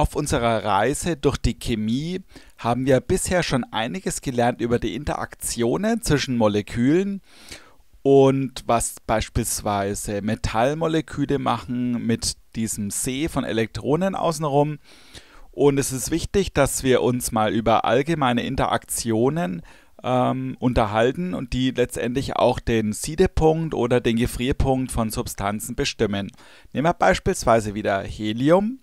Auf unserer Reise durch die Chemie haben wir bisher schon einiges gelernt über die Interaktionen zwischen Molekülen und was beispielsweise Metallmoleküle machen mit diesem See von Elektronen außenrum. Und es ist wichtig, dass wir uns mal über allgemeine Interaktionen ähm, unterhalten und die letztendlich auch den Siedepunkt oder den Gefrierpunkt von Substanzen bestimmen. Nehmen wir beispielsweise wieder Helium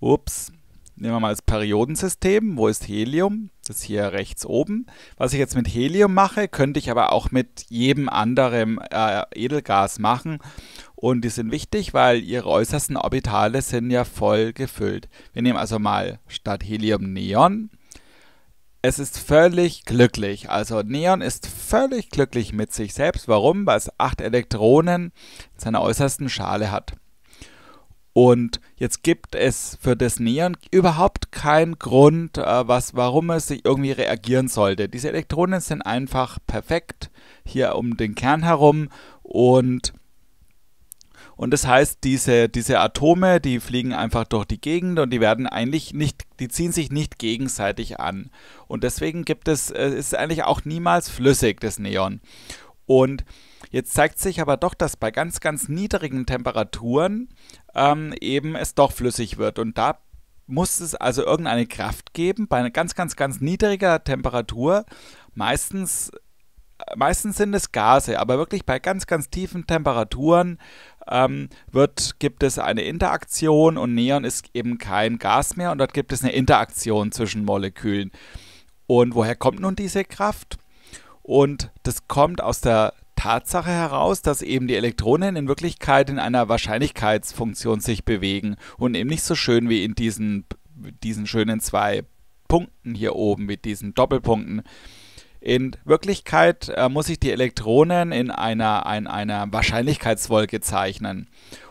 ups, nehmen wir mal das Periodensystem, wo ist Helium? Das ist hier rechts oben. Was ich jetzt mit Helium mache, könnte ich aber auch mit jedem anderen äh, Edelgas machen. Und die sind wichtig, weil ihre äußersten Orbitale sind ja voll gefüllt. Wir nehmen also mal statt Helium Neon. Es ist völlig glücklich. Also Neon ist völlig glücklich mit sich selbst. Warum? Weil es acht Elektronen in seiner äußersten Schale hat. Und jetzt gibt es für das Neon überhaupt keinen Grund, äh, was, warum es sich irgendwie reagieren sollte. Diese Elektronen sind einfach perfekt hier um den Kern herum und und das heißt, diese, diese Atome, die fliegen einfach durch die Gegend und die werden eigentlich nicht, die ziehen sich nicht gegenseitig an. Und deswegen gibt es, äh, ist eigentlich auch niemals flüssig, das Neon. Und Jetzt zeigt sich aber doch, dass bei ganz, ganz niedrigen Temperaturen ähm, eben es doch flüssig wird. Und da muss es also irgendeine Kraft geben bei einer ganz, ganz, ganz niedriger Temperatur. Meistens, äh, meistens sind es Gase, aber wirklich bei ganz, ganz tiefen Temperaturen ähm, wird, gibt es eine Interaktion und Neon ist eben kein Gas mehr und dort gibt es eine Interaktion zwischen Molekülen. Und woher kommt nun diese Kraft? Und das kommt aus der Tatsache heraus, dass eben die Elektronen in Wirklichkeit in einer Wahrscheinlichkeitsfunktion sich bewegen und eben nicht so schön wie in diesen, diesen schönen zwei Punkten hier oben mit diesen Doppelpunkten. In Wirklichkeit äh, muss ich die Elektronen in einer, in einer Wahrscheinlichkeitswolke zeichnen.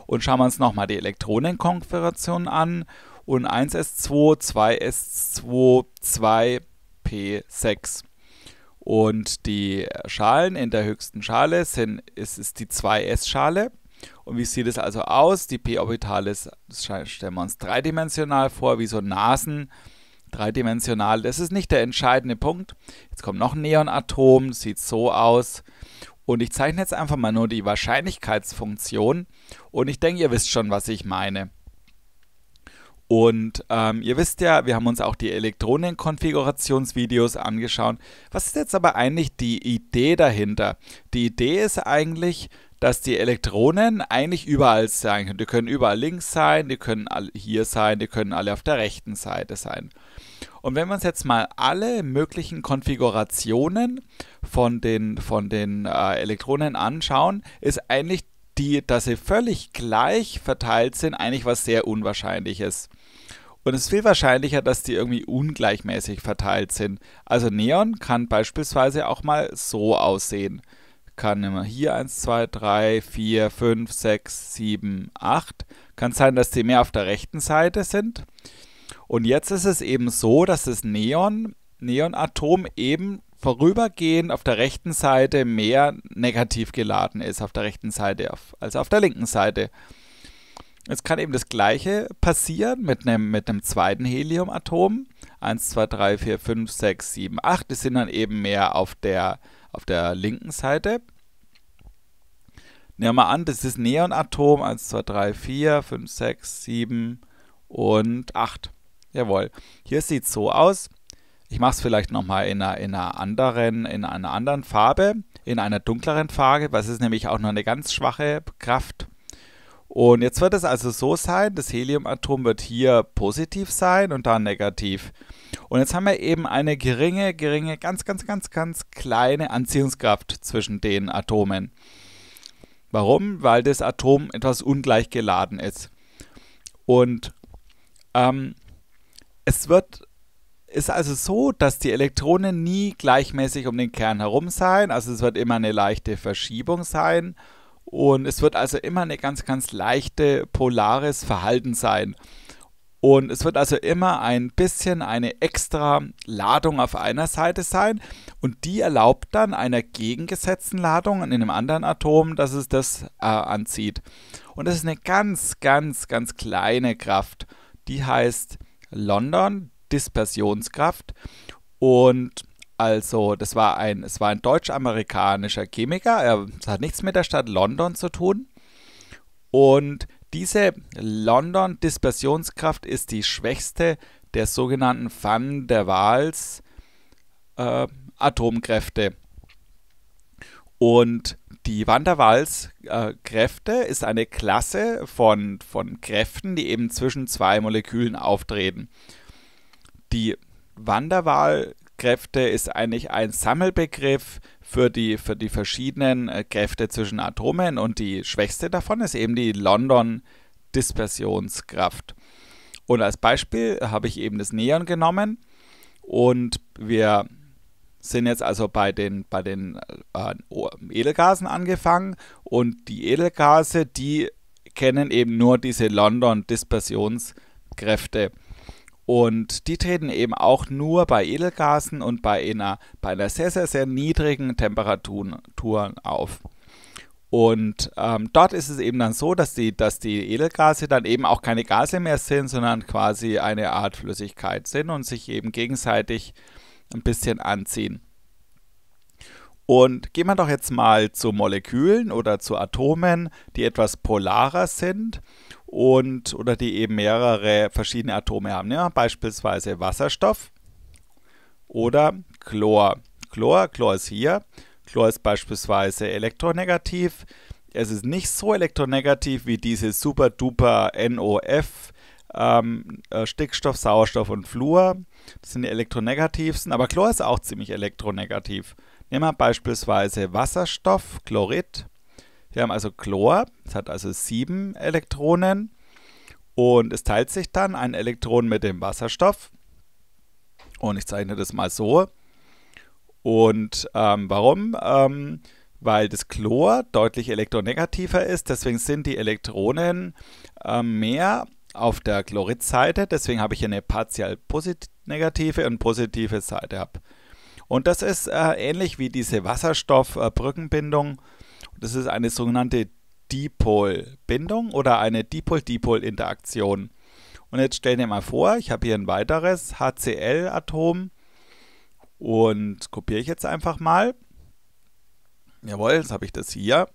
Und schauen wir uns nochmal die Elektronenkonfiguration an. Und 1s2, 2s2, 2p6. Und die Schalen in der höchsten Schale sind, ist, ist die 2s-Schale. Und wie sieht es also aus? Die p-Orbitale stellen wir uns dreidimensional vor, wie so Nasen. Dreidimensional, das ist nicht der entscheidende Punkt. Jetzt kommt noch ein Neonatom, sieht so aus. Und ich zeichne jetzt einfach mal nur die Wahrscheinlichkeitsfunktion. Und ich denke, ihr wisst schon, was ich meine. Und ähm, ihr wisst ja, wir haben uns auch die Elektronenkonfigurationsvideos angeschaut. Was ist jetzt aber eigentlich die Idee dahinter? Die Idee ist eigentlich, dass die Elektronen eigentlich überall sein können. Die können überall links sein, die können hier sein, die können alle auf der rechten Seite sein. Und wenn wir uns jetzt mal alle möglichen Konfigurationen von den, von den äh, Elektronen anschauen, ist eigentlich die, dass sie völlig gleich verteilt sind, eigentlich was sehr Unwahrscheinliches. Und es ist viel wahrscheinlicher, dass die irgendwie ungleichmäßig verteilt sind. Also Neon kann beispielsweise auch mal so aussehen. Kann immer hier 1, 2, 3, 4, 5, 6, 7, 8. Kann sein, dass die mehr auf der rechten Seite sind. Und jetzt ist es eben so, dass das Neon, Neonatom eben vorübergehend auf der rechten Seite mehr negativ geladen ist auf der rechten Seite als auf der linken Seite. Jetzt kann eben das gleiche passieren mit einem, mit einem zweiten Heliumatom. 1, 2, 3, 4, 5, 6, 7, 8. Die sind dann eben mehr auf der, auf der linken Seite. Nehmen wir an, das ist Neonatom. 1, 2, 3, 4, 5, 6, 7 und 8. Jawohl. Hier sieht es so aus. Ich mache es vielleicht nochmal in einer, in, einer anderen, in einer anderen Farbe, in einer dunkleren Farbe, weil es ist nämlich auch noch eine ganz schwache Kraft. Und jetzt wird es also so sein, das Heliumatom wird hier positiv sein und da negativ. Und jetzt haben wir eben eine geringe, geringe, ganz, ganz, ganz, ganz kleine Anziehungskraft zwischen den Atomen. Warum? Weil das Atom etwas ungleich geladen ist. Und ähm, es wird ist also so, dass die Elektronen nie gleichmäßig um den Kern herum sein. Also es wird immer eine leichte Verschiebung sein. Und es wird also immer ein ganz, ganz leichte polares Verhalten sein. Und es wird also immer ein bisschen eine extra Ladung auf einer Seite sein. Und die erlaubt dann einer gegengesetzten Ladung in einem anderen Atom, dass es das äh, anzieht. Und das ist eine ganz, ganz, ganz kleine Kraft. Die heißt London Dispersionskraft. Und also, das war ein, es war ein deutsch-amerikanischer Chemiker. Er, das hat nichts mit der Stadt London zu tun. Und diese London-Dispersionskraft ist die schwächste der sogenannten Van der Waals äh, Atomkräfte. Und die Van der Waals äh, Kräfte ist eine Klasse von, von Kräften, die eben zwischen zwei Molekülen auftreten die Wanderwahlkräfte ist eigentlich ein Sammelbegriff für die, für die verschiedenen äh, Kräfte zwischen Atomen und die schwächste davon ist eben die London-Dispersionskraft. Und als Beispiel habe ich eben das Neon genommen und wir sind jetzt also bei den, bei den äh, Edelgasen angefangen und die Edelgase, die kennen eben nur diese London-Dispersionskräfte. Und die treten eben auch nur bei Edelgasen und bei einer, bei einer sehr, sehr, sehr niedrigen Temperatur auf. Und ähm, dort ist es eben dann so, dass die, dass die Edelgase dann eben auch keine Gase mehr sind, sondern quasi eine Art Flüssigkeit sind und sich eben gegenseitig ein bisschen anziehen. Und gehen wir doch jetzt mal zu Molekülen oder zu Atomen, die etwas polarer sind und oder die eben mehrere verschiedene Atome haben. Ja, beispielsweise Wasserstoff oder Chlor. Chlor, Chlor ist hier. Chlor ist beispielsweise elektronegativ. Es ist nicht so elektronegativ wie diese super duper NOF. Ähm, äh, Stickstoff, Sauerstoff und Fluor. Das sind die elektronegativsten, aber Chlor ist auch ziemlich elektronegativ. Nehmen wir beispielsweise Wasserstoff, Chlorid wir haben also Chlor, es hat also sieben Elektronen und es teilt sich dann ein Elektron mit dem Wasserstoff. Und ich zeichne das mal so. Und ähm, warum? Ähm, weil das Chlor deutlich elektronegativer ist, deswegen sind die Elektronen äh, mehr auf der Chloridseite, deswegen habe ich hier eine partiell negative und positive Seite. Hab. Und das ist äh, ähnlich wie diese Wasserstoffbrückenbindung. Äh, das ist eine sogenannte Dipol-Bindung oder eine Dipol-Dipol-Interaktion. Und jetzt stell dir mal vor, ich habe hier ein weiteres HCl-Atom und kopiere ich jetzt einfach mal. Jawohl, jetzt habe ich das hier.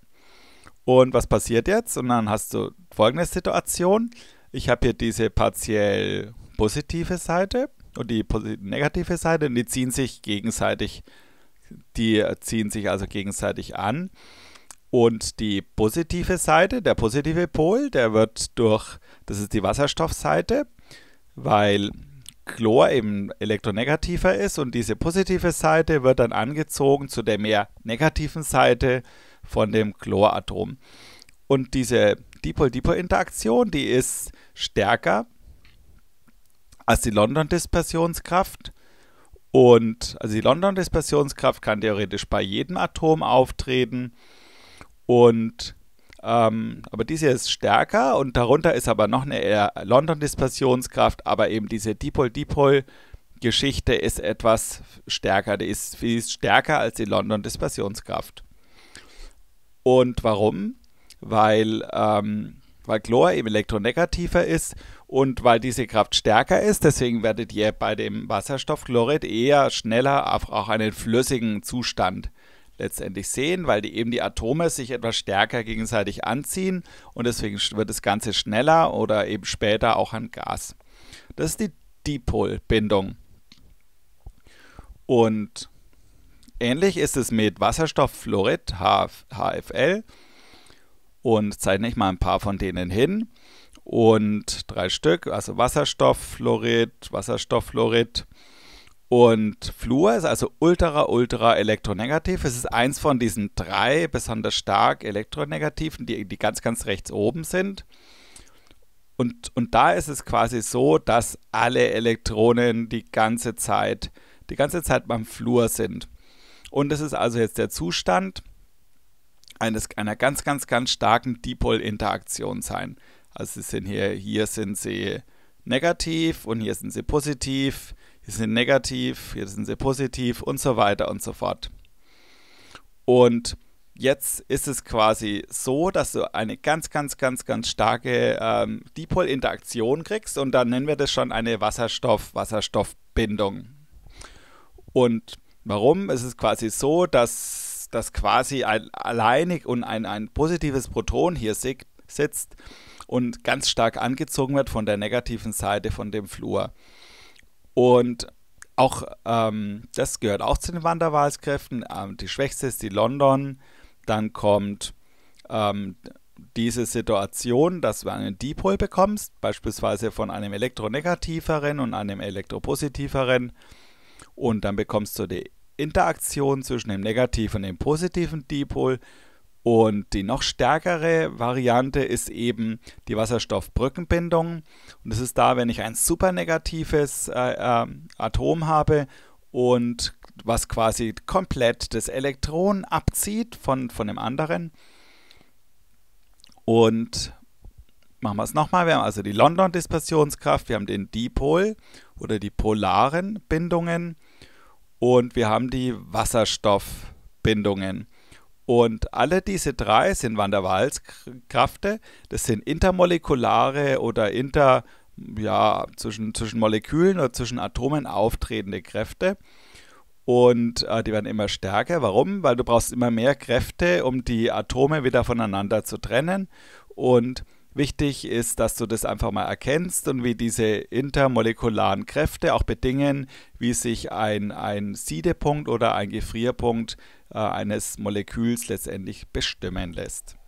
Und was passiert jetzt? Und dann hast du folgende Situation. Ich habe hier diese partiell positive Seite und die negative Seite und die ziehen sich gegenseitig, die ziehen sich also gegenseitig an. Und die positive Seite, der positive Pol, der wird durch, das ist die Wasserstoffseite, weil Chlor eben elektronegativer ist und diese positive Seite wird dann angezogen zu der mehr negativen Seite von dem Chloratom. Und diese Dipol-Dipol-Interaktion, die ist stärker als die London-Dispersionskraft. Und also die London-Dispersionskraft kann theoretisch bei jedem Atom auftreten. Und ähm, aber diese ist stärker und darunter ist aber noch eine eher London-Dispersionskraft, aber eben diese Dipol-Dipol-Geschichte ist etwas stärker. Die ist viel stärker als die London-Dispersionskraft. Und warum? Weil, ähm, weil Chlor eben elektronegativer ist und weil diese Kraft stärker ist, deswegen werdet ihr bei dem Wasserstoffchlorid eher schneller auf auch einen flüssigen Zustand letztendlich sehen, weil die eben die Atome sich etwas stärker gegenseitig anziehen und deswegen wird das Ganze schneller oder eben später auch ein Gas. Das ist die Dipolbindung. Und ähnlich ist es mit Wasserstofffluorid, HFL. Und zeichne ich mal ein paar von denen hin. Und drei Stück, also Wasserstofffluorid, Wasserstofffluorid, und Fluor ist also ultra, ultra elektronegativ. Es ist eins von diesen drei besonders stark elektronegativen, die, die ganz, ganz rechts oben sind. Und, und da ist es quasi so, dass alle Elektronen die ganze Zeit, die ganze Zeit beim Fluor sind. Und es ist also jetzt der Zustand eines, einer ganz, ganz, ganz starken Dipol-Interaktion sein. Also sie sind hier, hier sind sie negativ und hier sind sie positiv die sind negativ, hier sind sie positiv und so weiter und so fort. Und jetzt ist es quasi so, dass du eine ganz, ganz, ganz, ganz starke ähm, Dipol-Interaktion kriegst und dann nennen wir das schon eine Wasserstoff-Wasserstoff-Bindung. Und warum? Es ist quasi so, dass, das quasi ein, alleinig und ein, ein positives Proton hier sit, sitzt und ganz stark angezogen wird von der negativen Seite von dem Fluor. Und auch ähm, das gehört auch zu den Wanderwahlskräften. Ähm, die schwächste ist die London. Dann kommt ähm, diese Situation, dass du einen Dipol bekommst, beispielsweise von einem elektronegativeren und einem elektropositiveren. Und dann bekommst du die Interaktion zwischen dem negativen und dem positiven Dipol und die noch stärkere Variante ist eben die Wasserstoffbrückenbindung. Und das ist da, wenn ich ein supernegatives äh, äh, Atom habe und was quasi komplett das Elektron abzieht von, von dem anderen. Und machen wir es nochmal. Wir haben also die London-Dispersionskraft, wir haben den Dipol oder die polaren Bindungen und wir haben die Wasserstoffbindungen. Und alle diese drei sind Van der Waals Kräfte. Das sind intermolekulare oder inter, ja, zwischen, zwischen Molekülen oder zwischen Atomen auftretende Kräfte. Und äh, die werden immer stärker. Warum? Weil du brauchst immer mehr Kräfte, um die Atome wieder voneinander zu trennen. Und wichtig ist, dass du das einfach mal erkennst und wie diese intermolekularen Kräfte auch bedingen, wie sich ein, ein Siedepunkt oder ein Gefrierpunkt äh, äh, eines Moleküls letztendlich bestimmen lässt.